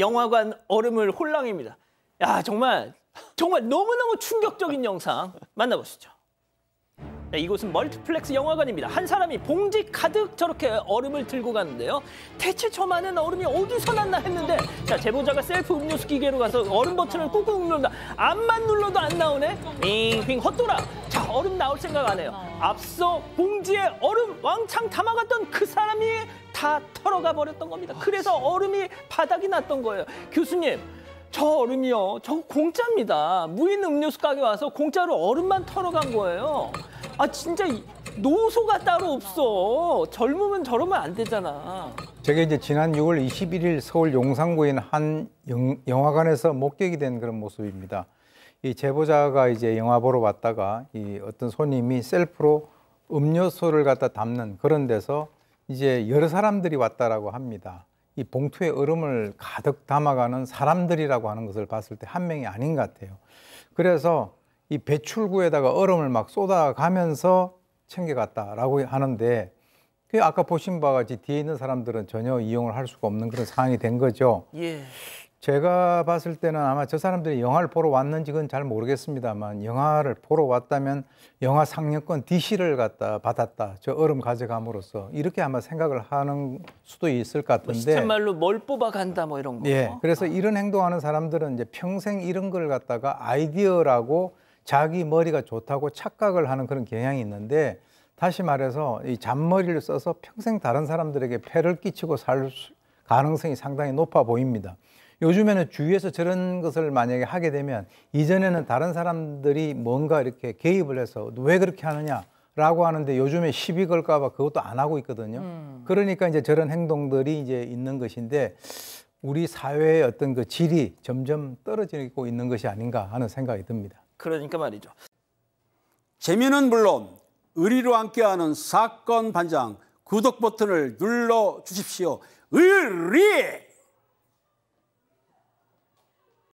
영화관 얼음을 홀랑입니다. 야 정말 정말 너무너무 충격적인 영상 만나보시죠. 네, 이곳은 멀티플렉스 영화관입니다. 한 사람이 봉지 가득 저렇게 얼음을 들고 가는데요. 대체 저 많은 얼음이 어디서 났나 했는데 자 제보자가 셀프 음료수 기계로 가서 얼음 버튼을 꾹꾹 누른다. 암만 눌러도 안 나오네. 윙윙 헛돌아. 자 얼음 나올 생각 안 해요. 앞서 봉지에 얼음 왕창 담아갔던 그 사람이 다 털어가 버렸던 겁니다. 그래서 얼음이 바닥이 났던 거예요. 교수님, 저 얼음이요. 저 공짜입니다. 무인 음료수 가게 와서 공짜로 얼음만 털어간 거예요. 아 진짜 노소가 따로 없어. 젊으면 저러면 안 되잖아. 제가 이제 지난 6월 21일 서울 용산구인 한 영, 화관에서 목격이 된 그런 모습입니다. 이 제보자가 이제 영화 보러 왔다가 이 어떤 손님이 셀프로 음료수를 갖다 담는 그런 데서 이제 여러 사람들이 왔다라고 합니다. 이 봉투에 얼음을 가득 담아가는 사람들이라고 하는 것을 봤을 때 한 명이 아닌 것 같아요. 그래서 이 배출구에다가 얼음을 막 쏟아가면서 챙겨갔다라고 하는데 그 아까 보신 바와 같이 뒤에 있는 사람들은 전혀 이용을 할 수가 없는 그런 상황이 된 거죠. 예. 제가 봤을 때는 아마 저 사람들이 영화를 보러 왔는지 그건 잘 모르겠습니다만 영화를 보러 왔다면 영화 상영권 DC를 갖다 받았다. 저 얼음 가져감으로써 이렇게 아마 생각을 하는 수도 있을 것 뭐 같은데. 시 말로 뭘 뽑아간다 뭐 이런 거. 예. 그래서 아. 이런 행동하는 사람들은 이제 평생 이런 걸 갖다가 아이디어라고 자기 머리가 좋다고 착각을 하는 그런 경향이 있는데 다시 말해서 이 잔머리를 써서 평생 다른 사람들에게 폐를 끼치고 살 가능성이 상당히 높아 보입니다. 요즘에는 주위에서 저런 것을 만약에 하게 되면 이전에는 다른 사람들이 뭔가 이렇게 개입을 해서 왜 그렇게 하느냐 라고 하는데 요즘에 시비 걸까봐 그것도 안 하고 있거든요. 음. 그러니까 이제 저런 행동들이 이제 있는 것인데 우리 사회의 어떤 그 질이 점점 떨어지고 있는 것이 아닌가 하는 생각이 듭니다. 그러니까 말이죠. 재미는 물론 의리로 함께하는 사건 반장 구독 버튼을 눌러 주십시오. 의리!